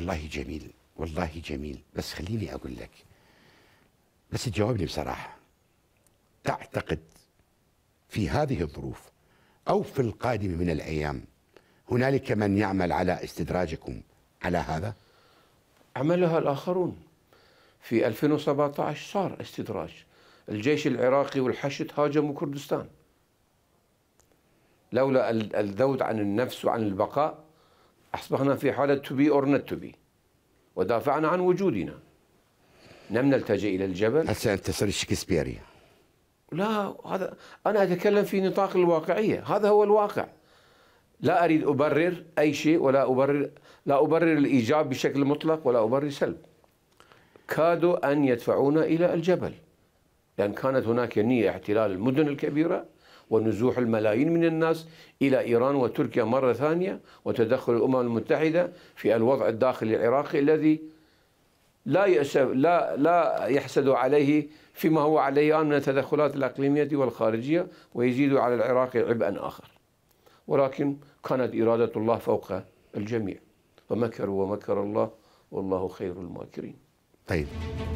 والله جميل والله جميل بس خليني أقول لك بس تجاوبني بصراحة تعتقد في هذه الظروف أو في القادم من الأيام هنالك من يعمل على استدراجكم على هذا؟ عملها الآخرون في 2017 صار استدراج الجيش العراقي والحشد هاجموا كردستان لولا الذود عن النفس وعن البقاء أصبحنا في حالة to be or not to be ودافعنا عن وجودنا لم نلتجئ إلى الجبل هسه أنت تصير شكسبيري لا هذا أنا أتكلم في نطاق الواقعية هذا هو الواقع لا أريد أبرر أي شيء ولا أبرر لا أبرر الإيجاب بشكل مطلق ولا أبرر سلب كادوا أن يدفعونا إلى الجبل لأن كانت هناك نية احتلال المدن الكبيرة ونزوح الملايين من الناس إلى إيران وتركيا مرة ثانية وتدخل الأمم المتحدة في الوضع الداخلي العراقي الذي لا لا لا يحسد عليه فيما هو عليه الآن من التدخلات الإقليمية والخارجية ويزيد على العراق عبئا آخر ولكن كانت إرادة الله فوق الجميع ومكروا ومكر الله والله خير الماكرين طيب